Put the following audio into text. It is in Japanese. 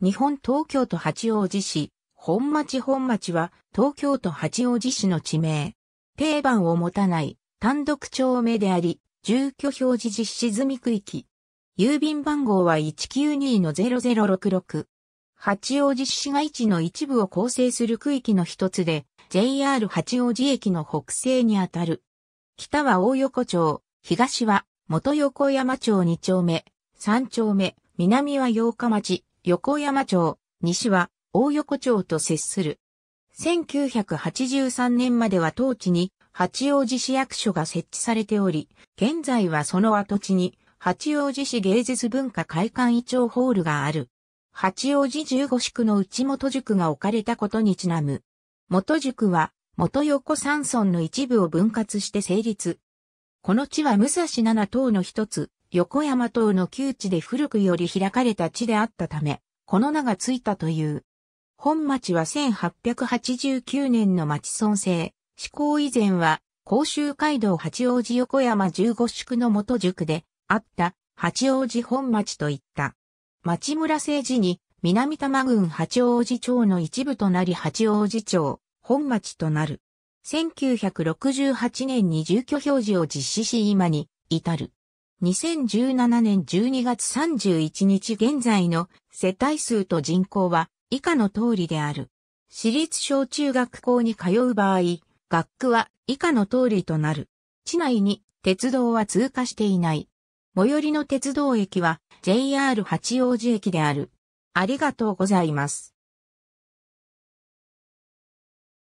日本東京都八王子市、本町本町は東京都八王子市の地名。定番を持たない単独町名であり、住居表示実施済み区域。郵便番号は192-0066。八王子市街地の一部を構成する区域の一つで、JR 八王子駅の北西にあたる。北は大横町、東は元横山町2丁目、3丁目、南は八日町、横山町、西は大横町と接する。1983年までは当地に八王子市役所が設置されており、現在はその跡地に八王子市芸術文化会館移長ホールがある。八王子十五宿の内元宿が置かれたことにちなむ。元宿は元横山村の一部を分割して成立。この地は武蔵七島の一つ、横山等の旧地で古くより開かれた地であったため、この名がついたという。本町は1889年の町村制、施行以前は、甲州街道八王子横山15宿の元塾で、あった八王子本町といった。町村政治に、南多摩郡八王子町の一部となり八王子町、本町となる。1968年に住居表示を実施し今に至る。2017年12月31日現在の世帯数と人口は以下の通りである。私立小中学校に通う場合、学区は以下の通りとなる。地内に鉄道は通過していない。最寄りの鉄道駅は JR 八王子駅である。ありがとうございます。